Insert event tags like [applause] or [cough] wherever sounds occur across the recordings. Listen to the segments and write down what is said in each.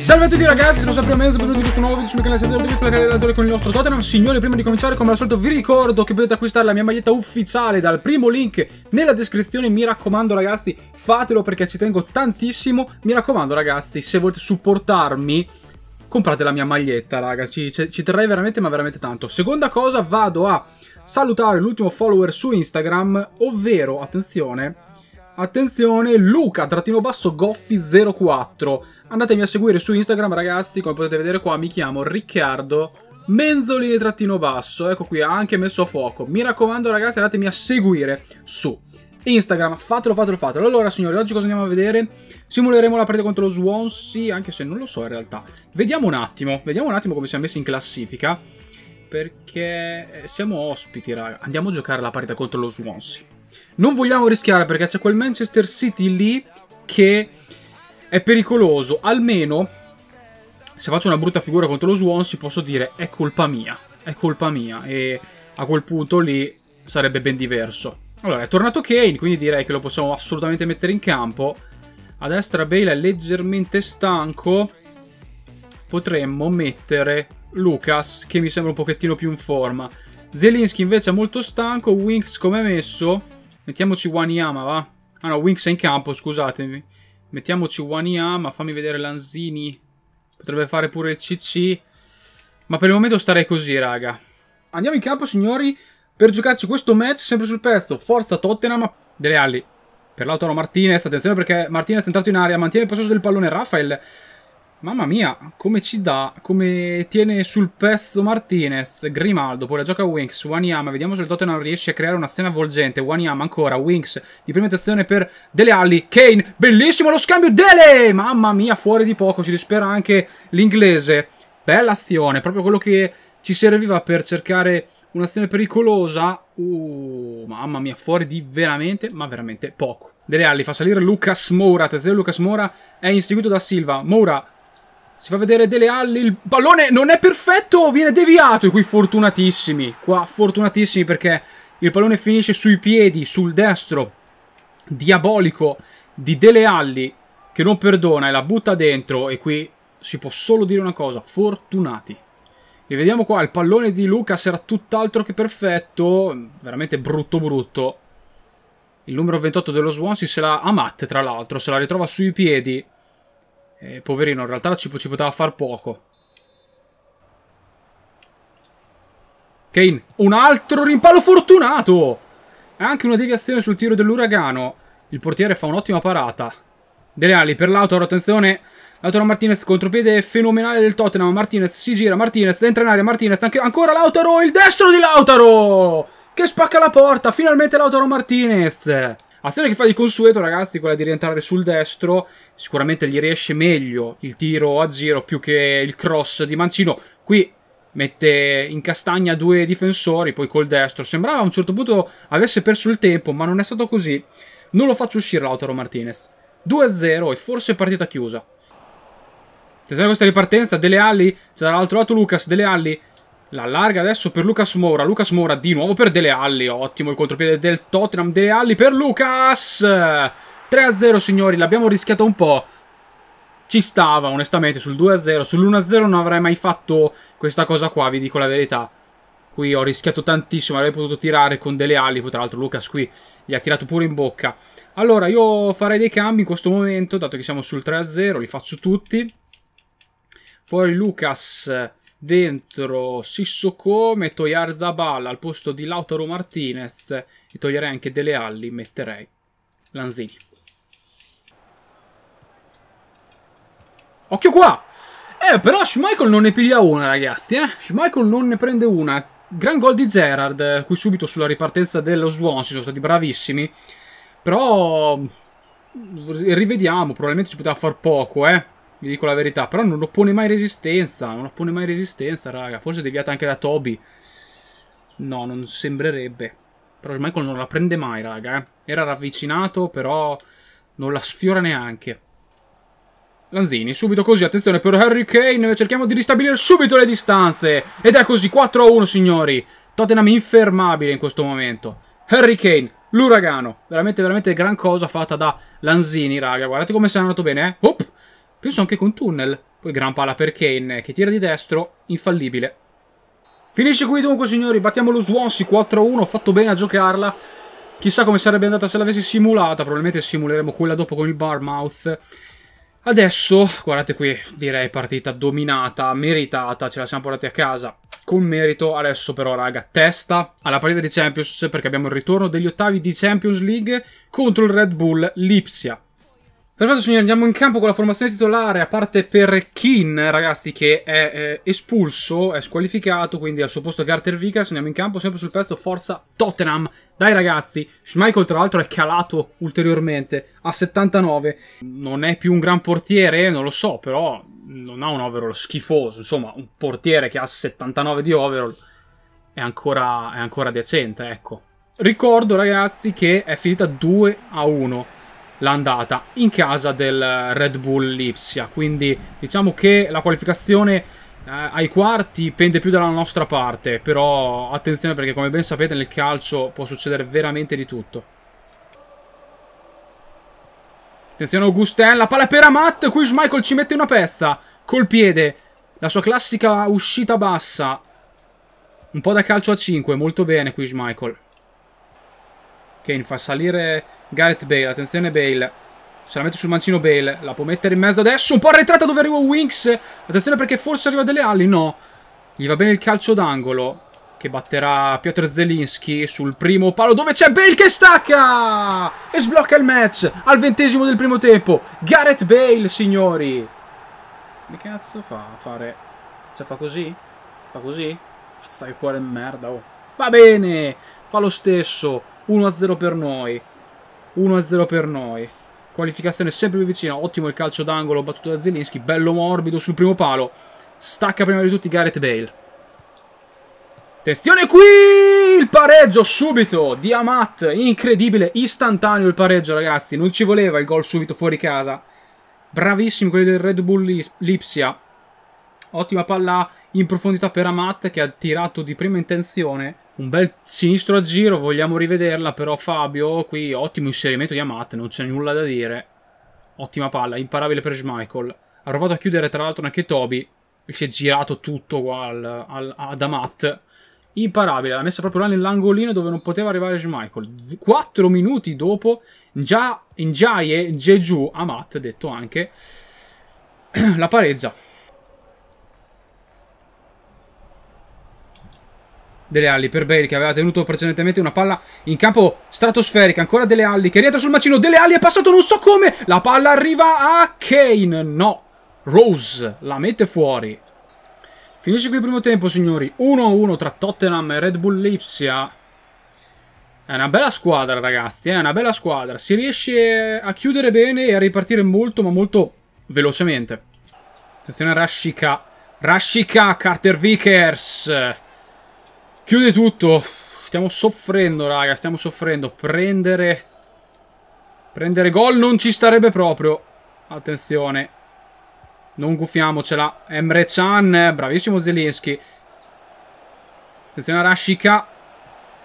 Salve a tutti ragazzi, sono sempre mezzo, benvenuti in questo nuovo video sul mio canale Sempre di Placare Relatore con il nostro Tottenham Signori, prima di cominciare come al solito vi ricordo che potete acquistare la mia maglietta ufficiale dal primo link nella descrizione Mi raccomando ragazzi, fatelo perché ci tengo tantissimo Mi raccomando ragazzi, se volete supportarmi comprate la mia maglietta, raga, ci, ci, terrei veramente ma veramente tanto. Seconda cosa, vado a salutare l'ultimo follower su Instagram, ovvero, attenzione, Attenzione, Luca-Goffi04. Andatemi a seguire su Instagram, ragazzi. Come potete vedere qua, mi chiamo Riccardo Menzolini trattino basso. Ecco qui, ha anche messo a fuoco. Mi raccomando, ragazzi, andatemi a seguire su Instagram. Fatelo, fatelo, fatelo. Allora, signori, oggi cosa andiamo a vedere? Simuleremo la partita contro lo Swansea, anche se non lo so in realtà. Vediamo un attimo, vediamo un attimo come siamo messi in classifica. Perché eh, siamo ospiti, raga. Andiamo a giocare la partita contro lo Swansea. Non vogliamo rischiare perché c'è quel Manchester City lì che è pericoloso. Almeno, se faccio una brutta figura contro lo Swansea, posso dire è colpa mia. È colpa mia. E a quel punto lì sarebbe ben diverso. Allora, è tornato Kane, quindi direi che lo possiamo assolutamente mettere in campo. A destra Bale è leggermente stanco. Potremmo mettere Lucas, che mi sembra un pochettino più in forma. Zelinski invece è molto stanco, Winks come è messo? Mettiamoci Wanyama, va? Ah no, Winx è in campo, scusatemi. Mettiamoci Wanyama, fammi vedere Lanzini. Potrebbe fare pure il CC. Ma per il momento starei così, raga. Andiamo in campo, signori, per giocarci questo match sempre sul pezzo. Forza Tottenham, Dele Alli. Per l'autono Martinez, attenzione perché Martinez è entrato in aria, mantiene il possesso del pallone Rafael Mamma mia, come ci dà, come tiene sul pezzo Martinez, Grimaldo, poi la gioca Winks, Wanyama, vediamo se il Tottenham riesce a creare una scena avvolgente, Wanyama ancora, Winks di prima attenzione per Dele Alli, Kane, bellissimo lo scambio, Dele, mamma mia, fuori di poco, ci dispera anche l'inglese, bella azione, proprio quello che ci serviva per cercare un'azione pericolosa, uh, mamma mia, fuori di veramente, ma veramente poco. Dele Alli fa salire Lucas Moura, attenzione Lucas Moura è inseguito da Silva, Moura si fa vedere Dele Alli, il pallone non è perfetto, viene deviato e qui fortunatissimi, qua fortunatissimi perché il pallone finisce sui piedi, sul destro, diabolico di Dele Alli che non perdona e la butta dentro e qui si può solo dire una cosa, fortunati. Rivediamo qua, il pallone di Lucas era tutt'altro che perfetto, veramente brutto brutto. Il numero 28 dello Swansea se la Amat tra l'altro, se la ritrova sui piedi eh, poverino, in realtà ci, ci poteva far poco. Kane, un altro rimpallo fortunato! Anche una deviazione sul tiro dell'uragano. Il portiere fa un'ottima parata. Dele ali per l'auto, attenzione. Lautaro Martinez, contropiede fenomenale del Tottenham. Martinez si gira, Martinez entra in aria, Martinez anche, ancora Lautaro, il destro di Lautaro! Che spacca la porta, finalmente Lautaro Martinez! Azione che fa di consueto, ragazzi, quella di rientrare sul destro. Sicuramente gli riesce meglio il tiro a giro più che il cross di Mancino. Qui mette in castagna due difensori, poi col destro. Sembrava a un certo punto avesse perso il tempo, ma non è stato così. Non lo faccio uscire Lautaro Martinez. 2-0 e forse partita chiusa. Attenzione a questa ripartenza, Dele Alli, sarà dall'altro lato Lucas, Dele Alli, la larga adesso per Lucas Moura. Lucas Moura di nuovo per Dele Alli. Ottimo il contropiede del Tottenham. Dele Alli per Lucas. 3-0 signori, l'abbiamo rischiato un po'. Ci stava onestamente sul 2-0. Sull'1-0 non avrei mai fatto questa cosa qua, vi dico la verità. Qui ho rischiato tantissimo, avrei potuto tirare con Dele Alli. tra l'altro Lucas qui gli ha tirato pure in bocca. Allora io farei dei cambi in questo momento, dato che siamo sul 3-0. Li faccio tutti. Fuori Lucas dentro Sissokome, Toyar Zabala al posto di Lautaro Martinez e toglierei anche delle Alli, metterei Lanzini. Occhio qua! Eh, però Schmeichel non ne piglia una, ragazzi, eh? Schmeichel non ne prende una. Gran gol di Gerard, eh, qui subito sulla ripartenza dello Swan, Swansea, sono stati bravissimi. Però... Mm, rivediamo, probabilmente ci poteva far poco, eh? vi dico la verità. Però non oppone mai resistenza, non oppone mai resistenza, raga. Forse deviata anche da Toby. No, non sembrerebbe. Però Michael non la prende mai, raga. Eh. Era ravvicinato, però non la sfiora neanche. Lanzini, subito così, attenzione per Harry Kane, cerchiamo di ristabilire subito le distanze. Ed è così, 4-1 signori. Tottenham infermabile in questo momento. Harry Kane, l'uragano. Veramente, veramente gran cosa fatta da Lanzini, raga. Guardate come si è andato bene, eh. Oop. Penso anche con tunnel. Poi gran pala per Kane, che tira di destro, infallibile. Finisce qui dunque, signori. Battiamo lo Swansea 4-1. Ho Fatto bene a giocarla. Chissà come sarebbe andata se l'avessi simulata. Probabilmente simuleremo quella dopo con il Barmouth. Adesso, guardate qui, direi partita dominata, meritata, ce la siamo portati a casa con merito. Adesso però, raga, testa alla partita di Champions perché abbiamo il ritorno degli ottavi di Champions League contro il Red Bull Lipsia. Perfetto signori, andiamo in campo con la formazione titolare, a parte per Kin, ragazzi, che è eh, espulso, è squalificato, quindi al suo posto Carter Vickers, andiamo in campo, sempre sul pezzo, forza Tottenham, dai ragazzi, Schmeichel tra l'altro è calato ulteriormente a 79, non è più un gran portiere, non lo so, però non ha un overall schifoso, insomma, un portiere che ha 79 di overall è ancora, è ancora decente, ecco. Ricordo ragazzi che è finita 2 a 1 l'andata in casa del Red Bull Lipsia. Quindi diciamo che la qualificazione eh, ai quarti pende più dalla nostra parte, però attenzione perché come ben sapete nel calcio può succedere veramente di tutto. Attenzione Augusten, la palla per Amat, qui Schmeichel ci mette una pezza col piede, la sua classica uscita bassa. Un po' da calcio a 5, molto bene qui Schmeichel. Kane fa salire Gareth Bale, attenzione Bale. Se la mette sul mancino Bale, la può mettere in mezzo adesso. Un po' arretrata dove arriva Winks. Attenzione perché forse arriva delle ali, no. Gli va bene il calcio d'angolo che batterà Piotr Zelinski sul primo palo dove c'è Bale che stacca e sblocca il match al ventesimo del primo tempo Gareth Bale signori che cazzo fa a fare cioè fa così? fa così? Pazza che cuore merda oh. va bene fa lo stesso 1-0 per noi 1-0 per noi. Qualificazione sempre più vicina, ottimo il calcio d'angolo battuto da Zelinski, bello morbido sul primo palo. Stacca prima di tutti Gareth Bale. Attenzione qui! Il pareggio subito di Amat, incredibile, istantaneo il pareggio ragazzi, non ci voleva il gol subito fuori casa. Bravissimi quelli del Red Bull Lipsia. Ottima palla in profondità per Amat che ha tirato di prima intenzione un bel sinistro a giro, vogliamo rivederla, però Fabio qui ottimo inserimento di Amat, non c'è nulla da dire. Ottima palla, imparabile per Schmeichel. Ha provato a chiudere tra l'altro anche Toby, si è girato tutto qua al, al, ad Amat. Imparabile, l'ha messa proprio là nell'angolino dove non poteva arrivare Schmeichel. Quattro minuti dopo, già in Jaie, Jeju, Amat detto anche, [clears throat] la pareggia. Delle Alli per Bale che aveva tenuto precedentemente una palla in campo stratosferica. Ancora Delle Alli che rientra sul macino. Delle Alli è passato non so come. La palla arriva a Kane. No. Rose la mette fuori. Finisce qui il primo tempo signori. 1-1 tra Tottenham e Red Bull Lipsia. È una bella squadra ragazzi. Eh, è una bella squadra. Si riesce a chiudere bene e a ripartire molto ma molto velocemente. Attenzione a Rashika. Rashika Carter Vickers. Chiude tutto. Stiamo soffrendo, raga. Stiamo soffrendo. Prendere... Prendere gol non ci starebbe proprio. Attenzione. Non gufiamocela. Emre Chan. Bravissimo Zelinski. Attenzione a Rashika.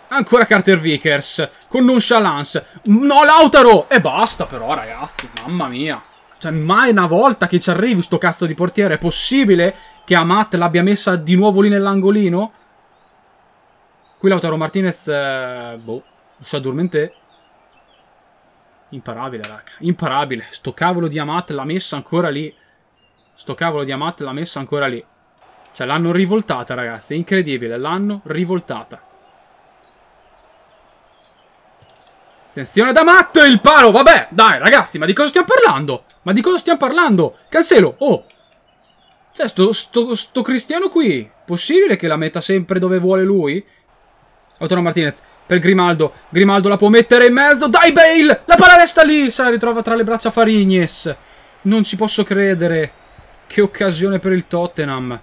Ancora Carter Vickers. Con nonchalance. No, Lautaro! E basta però, ragazzi. Mamma mia. Cioè, mai una volta che ci arrivi sto cazzo di portiere. È possibile che Amat l'abbia messa di nuovo lì nell'angolino? Qui Lautaro Martinez, eh, boh, sta dormente. Imparabile, raga. Imparabile. Sto cavolo di Amat l'ha messa ancora lì. Sto cavolo di Amat l'ha messa ancora lì. Cioè, l'hanno rivoltata, ragazzi. È incredibile. L'hanno rivoltata. Attenzione da Matt, il palo, vabbè, dai ragazzi, ma di cosa stiamo parlando? Ma di cosa stiamo parlando? Cancelo, oh! Cioè, sto, sto, sto Cristiano qui, possibile che la metta sempre dove vuole lui? Autono Martinez per Grimaldo. Grimaldo la può mettere in mezzo. Dai Bale! La palla resta lì! Se la ritrova tra le braccia Farignes. Non ci posso credere. Che occasione per il Tottenham.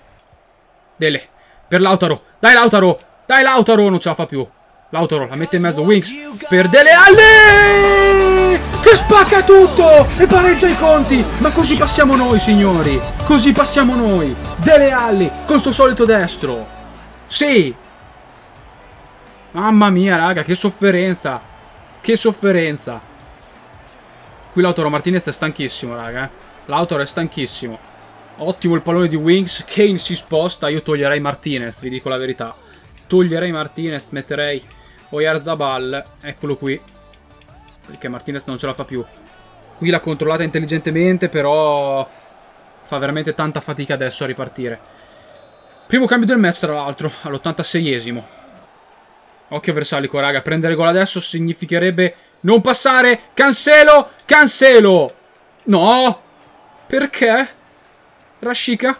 Dele. Per Lautaro. Dai Lautaro! Dai Lautaro! Non ce la fa più. Lautaro la mette in mezzo. Wings per Dele Alli! Che spacca tutto! E pareggia i conti! Ma così passiamo noi, signori! Così passiamo noi! Dele Alli col suo solito destro! Sì, Mamma mia, raga, che sofferenza. Che sofferenza. Qui Lautaro Martinez è stanchissimo, raga. Eh. Lautaro è stanchissimo. Ottimo il pallone di Wings. Kane si sposta. Io toglierei Martinez, vi dico la verità. Toglierei Martinez, metterei Oyarzabal. Eccolo qui. Perché Martinez non ce la fa più. Qui l'ha controllata intelligentemente, però fa veramente tanta fatica adesso a ripartire. Primo cambio del match, tra l'altro, all'86esimo. Occhio Versalico, raga. Prendere gol adesso significherebbe non passare. Cancelo! Cancelo! No! Perché? Rashica?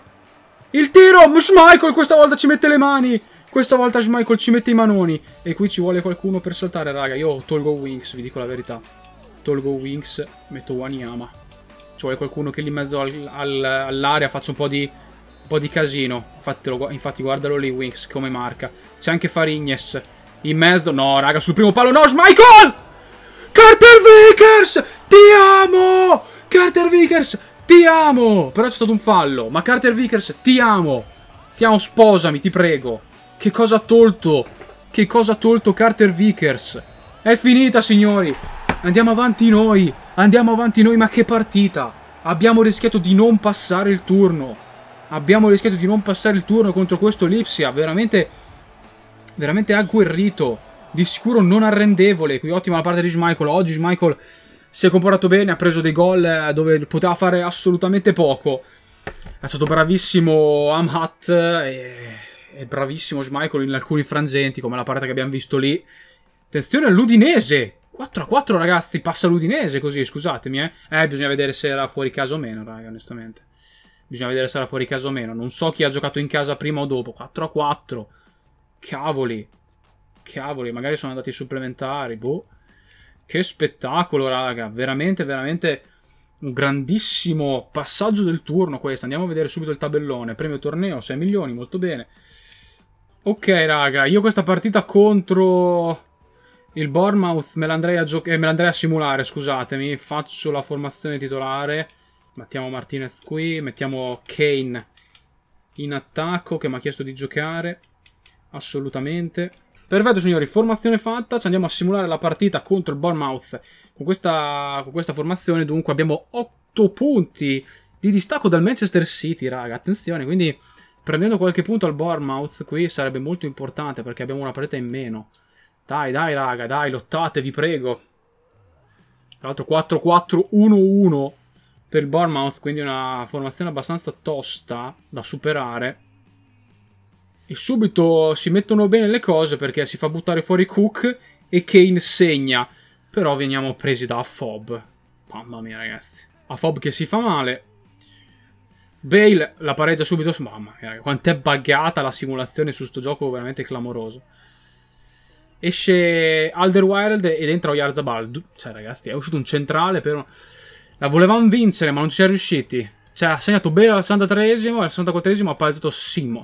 Il tiro! Schmeichel questa volta ci mette le mani! Questa volta Schmeichel ci mette i manoni. E qui ci vuole qualcuno per saltare, raga. Io tolgo Winx, vi dico la verità. Tolgo Winx, metto Waniyama. Ci vuole qualcuno che lì in mezzo al, al, all'area faccia un po' di un po' di casino. Infatti, infatti guardalo lì Winx come marca. C'è anche Farignes in mezzo. No, raga, sul primo palo no, Michael! Carter Vickers! Ti amo! Carter Vickers, ti amo! Però c'è stato un fallo. Ma Carter Vickers, ti amo! Ti amo, sposami, ti prego. Che cosa ha tolto? Che cosa ha tolto Carter Vickers? È finita, signori! Andiamo avanti noi! Andiamo avanti noi, ma che partita! Abbiamo rischiato di non passare il turno. Abbiamo rischiato di non passare il turno contro questo Lipsia. Veramente veramente agguerrito, di sicuro non arrendevole. Qui ottima la parte di Schmeichel. Oggi Schmeichel si è comportato bene, ha preso dei gol eh, dove poteva fare assolutamente poco. È stato bravissimo Amhat e, eh, e bravissimo Schmeichel in alcuni frangenti, come la parte che abbiamo visto lì. Attenzione all'Udinese! 4 a 4 ragazzi, passa l'Udinese così, scusatemi eh. Eh, bisogna vedere se era fuori casa o meno, raga, onestamente. Bisogna vedere se era fuori casa o meno. Non so chi ha giocato in casa prima o dopo. 4 a 4. Cavoli. Cavoli, magari sono andati supplementari, boh. Che spettacolo, raga. Veramente, veramente un grandissimo passaggio del turno questo. Andiamo a vedere subito il tabellone. Premio torneo, 6 milioni, molto bene. Ok, raga, io questa partita contro il Bournemouth me l'andrei a, eh, me a simulare, scusatemi. Faccio la formazione titolare. Mettiamo Martinez qui, mettiamo Kane in attacco che mi ha chiesto di giocare assolutamente. Perfetto signori, formazione fatta, ci andiamo a simulare la partita contro il Bournemouth. Con questa, con questa formazione dunque abbiamo 8 punti di distacco dal Manchester City, raga, attenzione, quindi prendendo qualche punto al Bournemouth qui sarebbe molto importante perché abbiamo una partita in meno. Dai, dai, raga, dai, lottate, vi prego. Tra l'altro 4-4-1-1 per il Bournemouth, quindi una formazione abbastanza tosta da superare e subito si mettono bene le cose perché si fa buttare fuori Cook e Kane segna. Però veniamo presi da Fob. Mamma mia, ragazzi. A Fob che si fa male. Bale la pareggia subito. Mamma mia, ragazzi. quant'è buggata la simulazione su sto gioco, veramente clamoroso. Esce Alderwild ed entra Oyarzabal. Cioè, ragazzi, è uscito un centrale per... La volevamo vincere, ma non ci siamo riusciti. Cioè, ha segnato Bale al 63esimo, e al 64esimo ha pareggiato Simon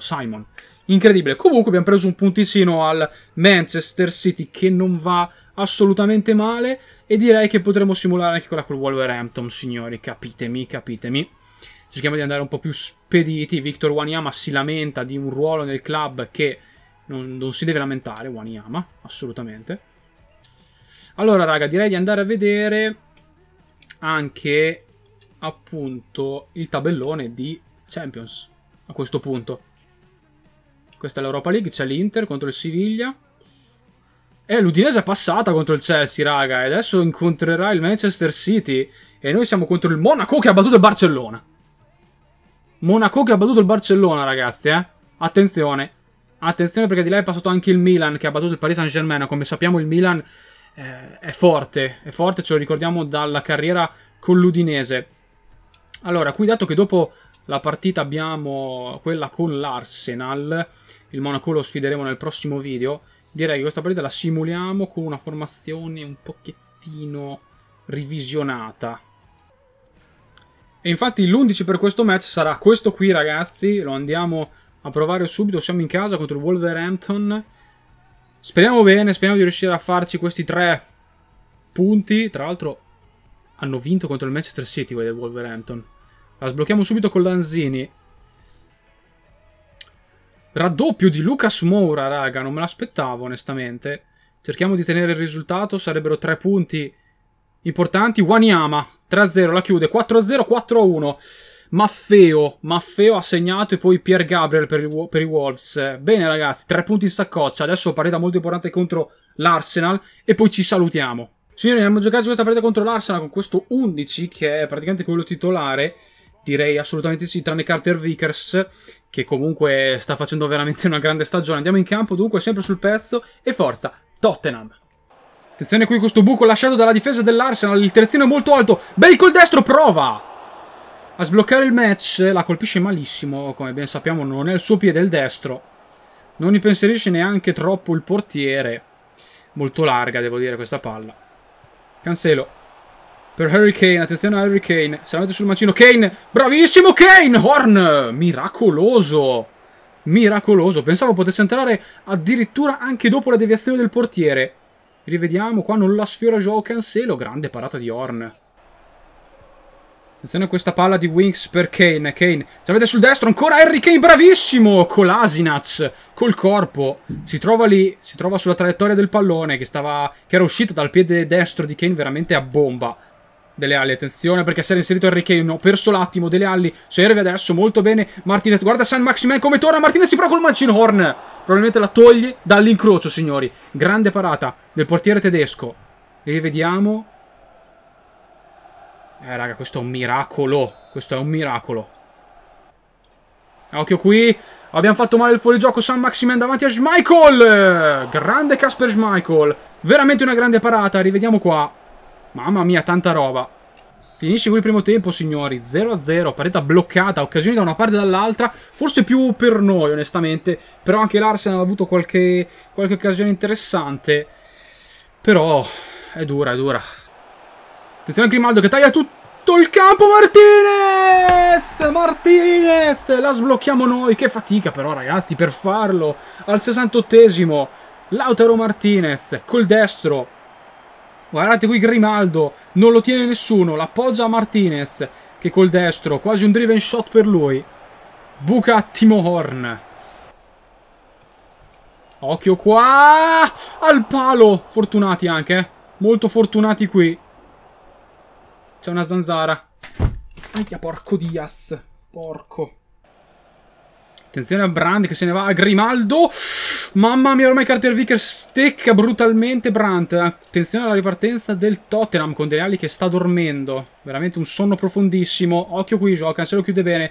incredibile. Comunque abbiamo preso un punticino al Manchester City che non va assolutamente male e direi che potremmo simulare anche quella col Wolverhampton, signori, capitemi, capitemi. Cerchiamo di andare un po' più spediti. Victor Wanyama si lamenta di un ruolo nel club che non, non si deve lamentare, Wanyama, assolutamente. Allora, raga, direi di andare a vedere anche appunto il tabellone di Champions a questo punto. Questa è l'Europa League, c'è l'Inter contro il Siviglia. E l'Udinese è passata contro il Chelsea, raga, e adesso incontrerà il Manchester City. E noi siamo contro il Monaco che ha battuto il Barcellona. Monaco che ha battuto il Barcellona, ragazzi, eh. Attenzione. Attenzione perché di là è passato anche il Milan che ha battuto il Paris Saint Germain. Come sappiamo il Milan eh, è forte, è forte, ce lo ricordiamo dalla carriera con l'Udinese. Allora, qui dato che dopo la partita abbiamo quella con l'Arsenal, il Monaco lo sfideremo nel prossimo video. Direi che questa partita la simuliamo con una formazione un pochettino rivisionata. E infatti l'11 per questo match sarà questo qui ragazzi, lo andiamo a provare subito, siamo in casa contro il Wolverhampton. Speriamo bene, speriamo di riuscire a farci questi tre punti, tra l'altro hanno vinto contro il Manchester City quelli del Wolverhampton. La sblocchiamo subito con Lanzini. Raddoppio di Lucas Moura, raga, non me l'aspettavo onestamente. Cerchiamo di tenere il risultato, sarebbero tre punti importanti. Wanyama, 3-0, la chiude, 4-0, 4-1. Maffeo, Maffeo ha segnato e poi Pier Gabriel per, il, per, i Wolves. Bene ragazzi, tre punti in saccoccia, adesso partita molto importante contro l'Arsenal e poi ci salutiamo. Signori, abbiamo giocato questa partita contro l'Arsenal con questo 11 che è praticamente quello titolare. Direi assolutamente sì, tranne Carter Vickers, che comunque sta facendo veramente una grande stagione. Andiamo in campo dunque, sempre sul pezzo e forza, Tottenham. Attenzione qui questo buco lasciato dalla difesa dell'Arsenal, il terzino è molto alto, Bale col destro prova a sbloccare il match, la colpisce malissimo, come ben sappiamo non è il suo piede, il destro. Non impensierisce neanche troppo il portiere, molto larga devo dire questa palla. Cancelo, per Hurricane. Attenzione a Hurricane. Se la mette sul mancino. Kane. Bravissimo Kane. Horn. Miracoloso. Miracoloso. Pensavo potesse entrare addirittura anche dopo la deviazione del portiere. Rivediamo. Qua non la sfiora Joao Cancelo. Grande parata di Horn. Attenzione a questa palla di Winks per Kane. Kane se la sul destro. Ancora Harry Kane. Bravissimo. Colasinac. Col corpo. Si trova lì. Si trova sulla traiettoria del pallone che, stava, che era uscita dal piede destro di Kane veramente a bomba delle ali, attenzione perché si era inserito Harry Kane, ho perso l'attimo, delle ali serve adesso molto bene Martinez, guarda San Maximen come torna Martinez si prova col mancino Horn, probabilmente la togli dall'incrocio signori, grande parata del portiere tedesco, rivediamo, eh raga questo è un miracolo, questo è un miracolo, occhio qui, abbiamo fatto male il fuorigioco San Maximen davanti a Schmeichel, grande Casper Schmeichel, veramente una grande parata, rivediamo qua, Mamma mia, tanta roba. Finisce qui il primo tempo, signori. 0-0, pareta bloccata, occasioni da una parte e dall'altra. Forse più per noi, onestamente. Però anche l'Arsenal ha avuto qualche, qualche occasione interessante. Però è dura, è dura. Attenzione a Grimaldo che taglia tutto il campo. Martinez! Martinez! La sblocchiamo noi. Che fatica però, ragazzi, per farlo. Al 68esimo. Lautaro Martinez, col destro Guardate qui Grimaldo, non lo tiene nessuno, l'appoggia a Martinez, che col destro, quasi un driven shot per lui. Buca a Timo Horn. Occhio qua! Al palo! Fortunati anche, eh. Molto fortunati qui. C'è una zanzara. Aia, porco dias. Porco. Attenzione a Brand che se ne va a Grimaldo. Mamma mia, ormai Carter Vickers stecca brutalmente Brandt. Attenzione alla ripartenza del Tottenham con Dele Alli che sta dormendo. Veramente un sonno profondissimo. Occhio qui, gioca, se lo chiude bene.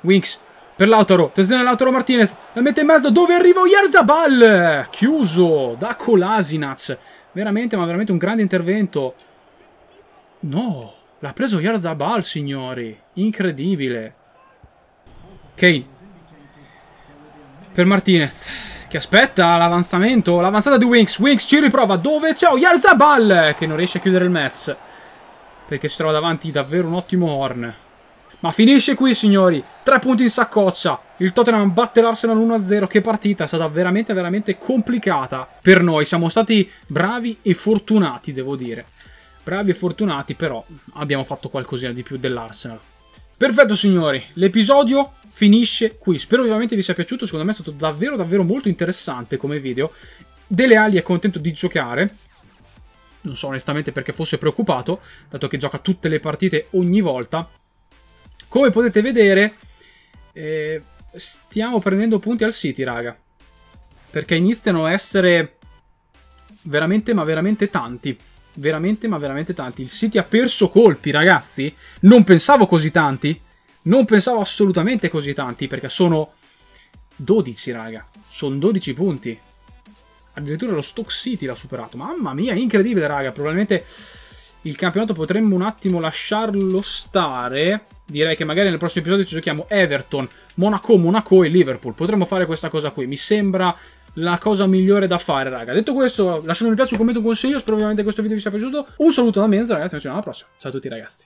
Winks per Lautaro. Attenzione a Lautaro Martinez. La mette in mezzo. Dove arriva Oyarzabal? Chiuso da Colasinac. Veramente, ma veramente un grande intervento. No, l'ha preso Oyarzabal, signori. Incredibile. Ok. Per Martinez. Che aspetta l'avanzamento. L'avanzata di Winx. Winx ci riprova. Dove c'è Oyarzabal? Che non riesce a chiudere il match. Perché si trova davanti davvero un ottimo Horn. Ma finisce qui, signori. Tre punti in saccoccia. Il Tottenham batte l'Arsenal 1-0. Che partita, è stata veramente, veramente complicata per noi. Siamo stati bravi e fortunati, devo dire. Bravi e fortunati, però abbiamo fatto qualcosina di più dell'Arsenal. Perfetto, signori. L'episodio finisce qui. Spero vivamente vi sia piaciuto, secondo me è stato davvero davvero molto interessante come video. Dele Ali è contento di giocare, non so onestamente perché fosse preoccupato, dato che gioca tutte le partite ogni volta. Come potete vedere, eh, stiamo prendendo punti al City, raga. Perché iniziano a essere veramente ma veramente tanti. Veramente ma veramente tanti. Il City ha perso colpi, ragazzi. Non pensavo così tanti. Non pensavo assolutamente così tanti, perché sono 12, raga. Sono 12 punti. Addirittura lo Stock City l'ha superato. Mamma mia, incredibile, raga. Probabilmente il campionato potremmo un attimo lasciarlo stare. Direi che magari nel prossimo episodio ci giochiamo Everton, Monaco, Monaco e Liverpool. Potremmo fare questa cosa qui. Mi sembra la cosa migliore da fare, raga. Detto questo, lasciate un mi piace, un commento, un consiglio. Spero ovviamente che questo video vi sia piaciuto. Un saluto da Menz, ragazzi. Ci vediamo alla prossima. Ciao a tutti, ragazzi.